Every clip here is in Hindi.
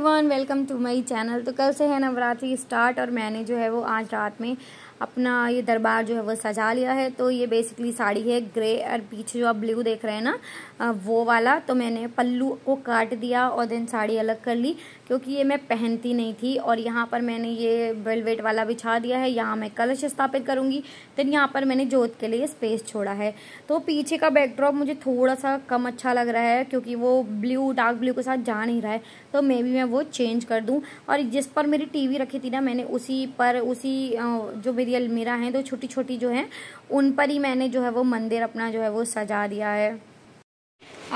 everyone. Everyone welcome to my channel तो कल से है नवरात्रि स्टार्ट और मैंने जो है वो आज रात में अपना ये दरबार जो है वो सजा लिया है तो ये बेसिकली साड़ी है ग्रे और पीछे जो आप ब्लू देख रहे हैं ना वो वाला तो मैंने पल्लू को काट दिया और देन साड़ी अलग कर ली क्योंकि ये मैं पहनती नहीं थी और यहाँ पर मैंने ये वेलवेट वाला बिछा दिया है यहाँ मैं कलश स्थापित करूँगी देन यहाँ पर मैंने जोत के लिए स्पेस छोड़ा है तो पीछे का बैकड्रॉप मुझे थोड़ा सा कम अच्छा लग रहा है क्योंकि वो ब्लू डार्क ब्लू के साथ जा नहीं रहा है तो मे बी मैं वो चेंज कर दूँ और जिस पर मेरी टीवी रखी थी ना मैंने उसी पर उसी जो मेरी अलमीरा है तो छोटी छोटी जो है उन पर ही मैंने जो है वो मंदिर अपना जो है वो सजा दिया है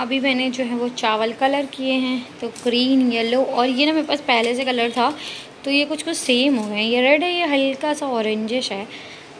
अभी मैंने जो है वो चावल कलर किए हैं तो ग्रीन येलो और ये ना मेरे पास पहले से कलर था तो ये कुछ कुछ सेम हो गए हैं ये रेड है ये हल्का सा ऑरेंजिश है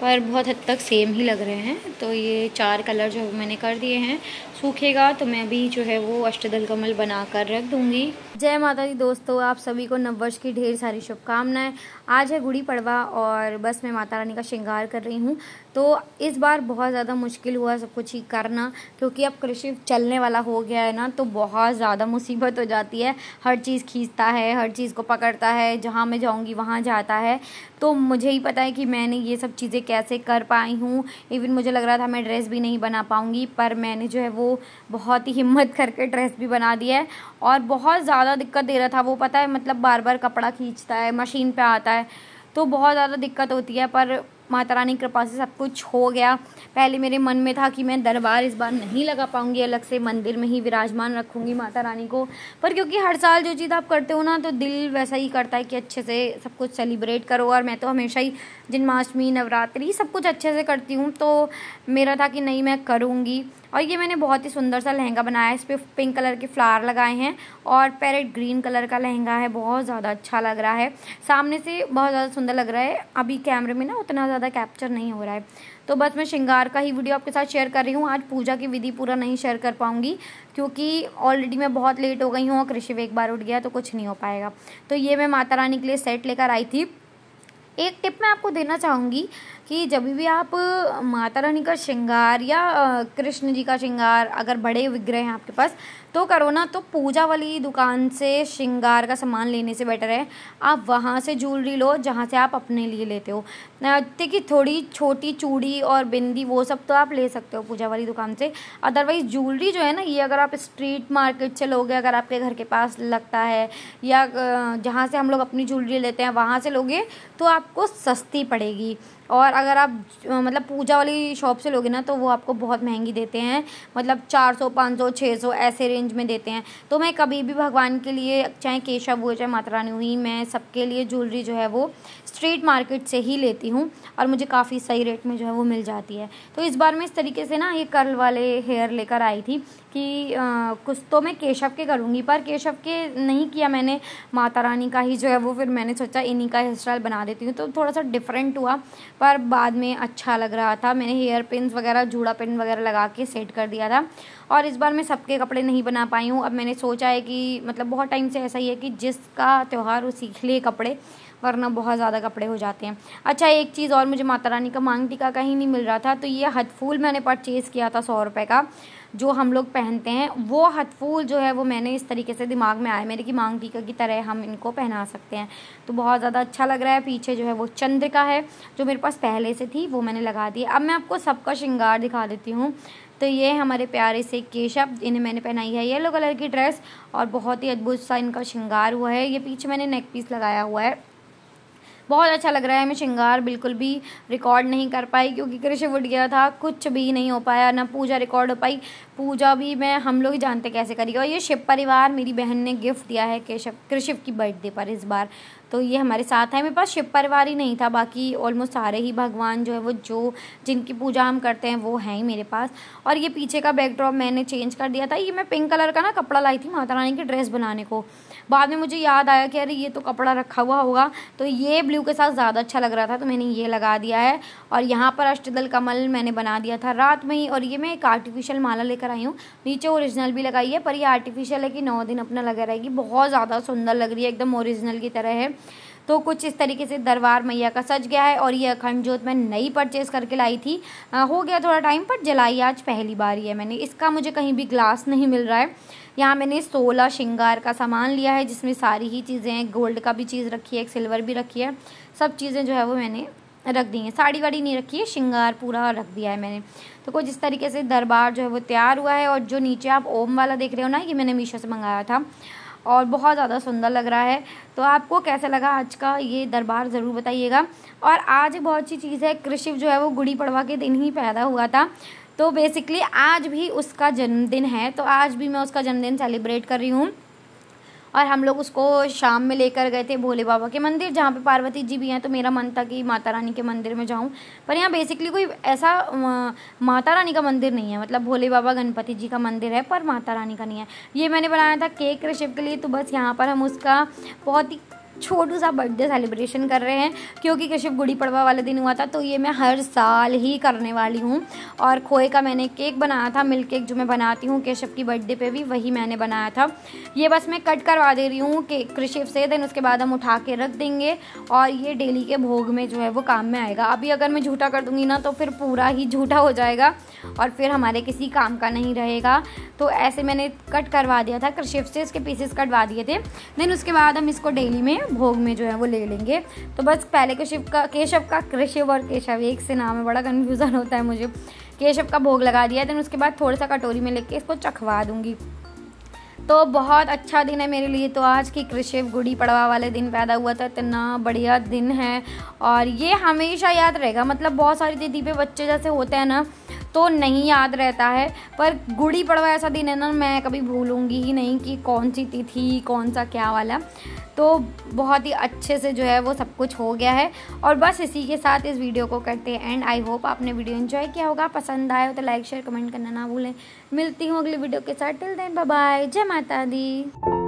पर बहुत हद तक सेम ही लग रहे हैं तो ये चार कलर जो मैंने कर दिए हैं सूखेगा तो मैं भी जो है वो अष्टदल कमल बना कर रख दूँगी जय माता दी दोस्तों आप सभी को नववर्ष की ढेर सारी शुभकामनाएं आज है गुड़ी पड़वा और बस मैं माता रानी का श्रृंगार कर रही हूँ तो इस बार बहुत ज़्यादा मुश्किल हुआ सब कुछ ही करना क्योंकि अब कृषि चलने वाला हो गया है ना तो बहुत ज़्यादा मुसीबत हो जाती है हर चीज़ खींचता है हर चीज़ को पकड़ता है जहाँ मैं जाऊँगी वहाँ जाता है तो मुझे ही पता है कि मैंने ये सब चीज़ें कैसे कर पाई हूँ इवन मुझे लग रहा था मैं ड्रेस भी नहीं बना पाऊँगी पर मैंने जो है वो बहुत ही हिम्मत करके ड्रेस भी बना दिया है और बहुत ज़्यादा दिक्कत दे रहा था वो पता है मतलब बार बार कपड़ा खींचता है मशीन पर आता है तो बहुत ज़्यादा दिक्कत होती है पर माता रानी कृपा से सब कुछ हो गया पहले मेरे मन में था कि मैं दरबार इस बार नहीं लगा पाऊंगी अलग से मंदिर में ही विराजमान रखूंगी माता रानी को पर क्योंकि हर साल जो चीज़ आप करते हो ना तो दिल वैसा ही करता है कि अच्छे से सब कुछ सेलिब्रेट करो और मैं तो हमेशा ही जन्माष्टमी नवरात्रि सब कुछ अच्छे से करती हूँ तो मेरा था कि नहीं मैं करूँगी और ये मैंने बहुत ही सुंदर सा लहंगा बनाया है इस पर पिंक कलर के फ्लावर लगाए हैं और पैरेट ग्रीन कलर का लहंगा है बहुत ज़्यादा अच्छा लग रहा है सामने से बहुत ज़्यादा सुंदर लग रहा है अभी कैमरे में ना उतना ज़्यादा कैप्चर नहीं हो रहा है तो बस मैं श्रृंगार का ही वीडियो आपके साथ शेयर कर रही हूँ आज पूजा की विधि पूरा नहीं शेयर कर पाऊँगी क्योंकि ऑलरेडी मैं बहुत लेट हो गई हूँ और कृषि एक बार उठ गया तो कुछ नहीं हो पाएगा तो ये मैं माता रानी के लिए सेट लेकर आई थी एक टिप मैं आपको देना चाहूँगी कि जब भी आप माता रानी का श्रृंगार या कृष्ण जी का श्रृंगार अगर बड़े विग्रह हैं आपके पास तो करो ना तो पूजा वाली दुकान से श्रृंगार का सामान लेने से बेटर है आप वहाँ से ज्वेलरी लो जहाँ से आप अपने लिए लेते हो देखिए थोड़ी छोटी चूड़ी और बिंदी वो सब तो आप ले सकते हो पूजा वाली दुकान से अदरवाइज़ ज्वेलरी जो है ना ये अगर आप स्ट्रीट मार्केट से लोगे अगर आपके घर के पास लगता है या जहाँ से हम लोग अपनी ज्वेलरी लेते हैं वहाँ से लोगे तो आपको सस्ती पड़ेगी और अगर आप मतलब पूजा वाली शॉप से लोगे ना तो वो आपको बहुत महंगी देते हैं मतलब चार सौ पाँच सौ छः सौ ऐसे रेंज में देते हैं तो मैं कभी भी भगवान के लिए चाहे केशव हुए चाहे माता रानी हुई मैं सबके लिए ज्वेलरी जो है वो स्ट्रीट मार्केट से ही लेती हूँ और मुझे काफ़ी सही रेट में जो है वो मिल जाती है तो इस बार मैं इस तरीके से ना ये कर्ल वाले हेयर लेकर आई थी कि आ, कुछ तो मैं केशव के करूँगी पर केशव के नहीं किया मैंने माता रानी का ही जो है वो फिर मैंने सोचा इन्हीं का हेयर स्टाइल बना देती हूँ तो थोड़ा सा डिफरेंट हुआ पर बाद में अच्छा लग रहा था मैंने हेयर पिन वगैरह जूड़ा पिन वगैरह लगा के सेट कर दिया था और इस बार मैं सबके कपड़े नहीं बना पाई हूँ अब मैंने सोचा है कि मतलब बहुत टाइम से ऐसा ही है कि जिसका त्यौहार वो सीख ले कपड़े वरना बहुत ज़्यादा कपड़े हो जाते हैं अच्छा एक चीज़ और मुझे माता रानी का मांग टीका कहीं नहीं मिल रहा था तो ये हथफूल मैंने परचेज़ किया था सौ रुपये का जो हम लोग पहनते हैं वो हथफूल जो है वो मैंने इस तरीके से दिमाग में आया मेरे की मांग टीका की तरह हम इनको पहना सकते हैं तो बहुत ज़्यादा अच्छा लग रहा है पीछे जो है वो चंद्र का है जो मेरे पास पहले से थी वो मैंने लगा दी अब मैं आपको सबका श्रृंगार दिखा देती हूँ तो ये हमारे प्यारे से केशव इन्हें मैंने पहनाई है येलो कलर की ड्रेस और बहुत ही अद्भुत सा इनका श्रृंगार हुआ है ये पीछे मैंने नेक पीस लगाया हुआ है बहुत अच्छा लग रहा है मैं श्रृंगार बिल्कुल भी रिकॉर्ड नहीं कर पाई क्योंकि कृषि उठ गया था कुछ भी नहीं हो पाया ना पूजा रिकॉर्ड हो पाई पूजा भी मैं हम लोग ही जानते कैसे करेगी और ये शिव परिवार मेरी बहन ने गिफ्ट दिया है केशव कृषिव की बर्थडे पर इस बार तो ये हमारे साथ है मेरे पास शिव परिवार ही नहीं था बाकी ऑलमोस्ट सारे ही भगवान जो है वो जो जिनकी पूजा हम करते हैं वो हैं ही मेरे पास और ये पीछे का बैकड्रॉप मैंने चेंज कर दिया था ये मैं पिंक कलर का ना कपड़ा लाई थी माता रानी की ड्रेस बनाने को बाद में मुझे याद आया कि अरे ये तो कपड़ा रखा हुआ होगा तो ये ब्लू के साथ ज़्यादा अच्छा लग रहा था तो मैंने ये लगा दिया है और यहाँ पर अष्टदल कमल मैंने बना दिया था रात में ही और ये मैं एक आर्टिफिशियल माला लेकर लेकर आई हूँ नीचे ओरिजिनल भी लगाई है पर ये आर्टिफिशियल है कि नौ दिन अपना लगा रहेगी बहुत ज़्यादा सुंदर लग रही है एकदम ओरिजिनल की तरह है तो कुछ इस तरीके से दरबार मैया का सज गया है और ये अखंड जोत मैं नई परचेज़ करके लाई थी आ, हो गया थोड़ा टाइम पर जलाई आज पहली बार ही है मैंने इसका मुझे कहीं भी ग्लास नहीं मिल रहा है यहाँ मैंने सोलह श्रृंगार का सामान लिया है जिसमें सारी ही चीज़ें हैं गोल्ड का भी चीज़ रखी है एक सिल्वर भी रखी है सब चीज़ें जो है वो मैंने रख दी है साड़ी वाड़ी नहीं रखी है श्रृंगार पूरा रख दिया है मैंने तो कुछ इस तरीके से दरबार जो है वो तैयार हुआ है और जो नीचे आप ओम वाला देख रहे हो ना ये मैंने मीशो से मंगाया था और बहुत ज़्यादा सुंदर लग रहा है तो आपको कैसा लगा आज का ये दरबार ज़रूर बताइएगा और आज बहुत अच्छी चीज़ है कृषि जो है वो गुड़ी पड़वा के दिन ही पैदा हुआ था तो बेसिकली आज भी उसका जन्मदिन है तो आज भी मैं उसका जन्मदिन सेलिब्रेट कर रही हूँ और हम लोग उसको शाम में लेकर गए थे भोले बाबा के मंदिर जहाँ पे पार्वती जी भी हैं तो मेरा मन था कि माता रानी के मंदिर में जाऊँ पर यहाँ बेसिकली कोई ऐसा माता रानी का मंदिर नहीं है मतलब भोले बाबा गणपति जी का मंदिर है पर माता रानी का नहीं है ये मैंने बनाया था केक रिशिप के लिए तो बस यहाँ पर हम उसका बहुत ही छोटू सा बर्थडे सेलिब्रेशन कर रहे हैं क्योंकि कश्यप गुड़ी पड़वा वाले दिन हुआ था तो ये मैं हर साल ही करने वाली हूँ और खोए का मैंने केक बनाया था मिल्क केक जो मैं बनाती हूँ केशव की बर्थडे पे भी वही मैंने बनाया था ये बस मैं कट करवा दे रही हूँ केक कृषिप से देन उसके बाद हम उठा के रख देंगे और ये डेली के भोग में जो है वो काम में आएगा अभी अगर मैं झूठा कर दूँगी ना तो फिर पूरा ही झूठा हो जाएगा और फिर हमारे किसी काम का नहीं रहेगा तो ऐसे मैंने कट करवा दिया था कृषिप से इसके पीसेस कटवा दिए थे देन उसके बाद हम इसको डेली में भोग में जो है वो ले लेंगे तो बस पहले शिव का केशव का कृषिव और केशव एक से नाम है बड़ा कन्फ्यूज़न होता है मुझे केशव का भोग लगा दिया देन उसके बाद थोड़ा सा कटोरी में लेके इसको चखवा दूँगी तो बहुत अच्छा दिन है मेरे लिए तो आज की कृषि गुड़ी पड़वा वाले दिन पैदा हुआ था इतना बढ़िया दिन है और ये हमेशा याद रहेगा मतलब बहुत सारी दीदी पे बच्चे जैसे होते हैं ना तो नहीं याद रहता है पर गुड़ी पड़वा ऐसा दिन है ना मैं कभी भूलूँगी ही नहीं कि कौन सी तिथि कौन सा क्या वाला तो बहुत ही अच्छे से जो है वो सब कुछ हो गया है और बस इसी के साथ इस वीडियो को करते हैं एंड आई होप आपने वीडियो एंजॉय किया होगा पसंद आए हो तो लाइक शेयर कमेंट करना ना भूलें मिलती हूँ अगली वीडियो के साथ टिल देन बाय जय माता दी